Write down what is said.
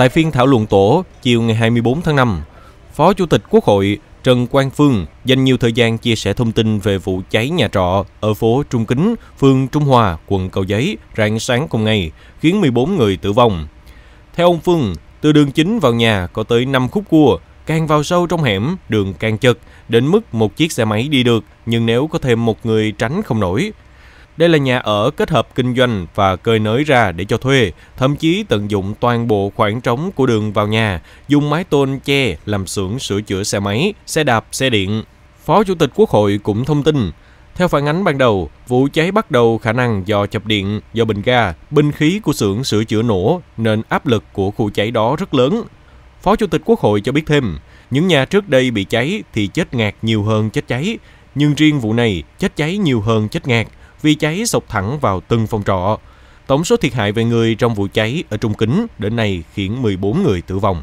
Tại phiên thảo luận tổ chiều ngày 24 tháng 5, Phó Chủ tịch Quốc hội Trần Quang Phương dành nhiều thời gian chia sẻ thông tin về vụ cháy nhà trọ ở phố Trung Kính, phường Trung Hòa, quận Cầu Giấy rạng sáng cùng ngày, khiến 14 người tử vong. Theo ông Phương, từ đường chính vào nhà có tới 5 khúc cua, càng vào sâu trong hẻm, đường càng chật, đến mức một chiếc xe máy đi được, nhưng nếu có thêm một người tránh không nổi, đây là nhà ở kết hợp kinh doanh và cơi nới ra để cho thuê, thậm chí tận dụng toàn bộ khoảng trống của đường vào nhà, dùng mái tôn che làm xưởng sửa chữa xe máy, xe đạp, xe điện. Phó Chủ tịch Quốc hội cũng thông tin, theo phản ánh ban đầu, vụ cháy bắt đầu khả năng do chập điện, do bình ga, binh khí của xưởng sửa chữa nổ nên áp lực của khu cháy đó rất lớn. Phó Chủ tịch Quốc hội cho biết thêm, những nhà trước đây bị cháy thì chết ngạt nhiều hơn chết cháy, nhưng riêng vụ này chết cháy nhiều hơn chết ngạt vì cháy sộc thẳng vào từng phòng trọ. Tổng số thiệt hại về người trong vụ cháy ở Trung Kính đến nay khiến 14 người tử vong.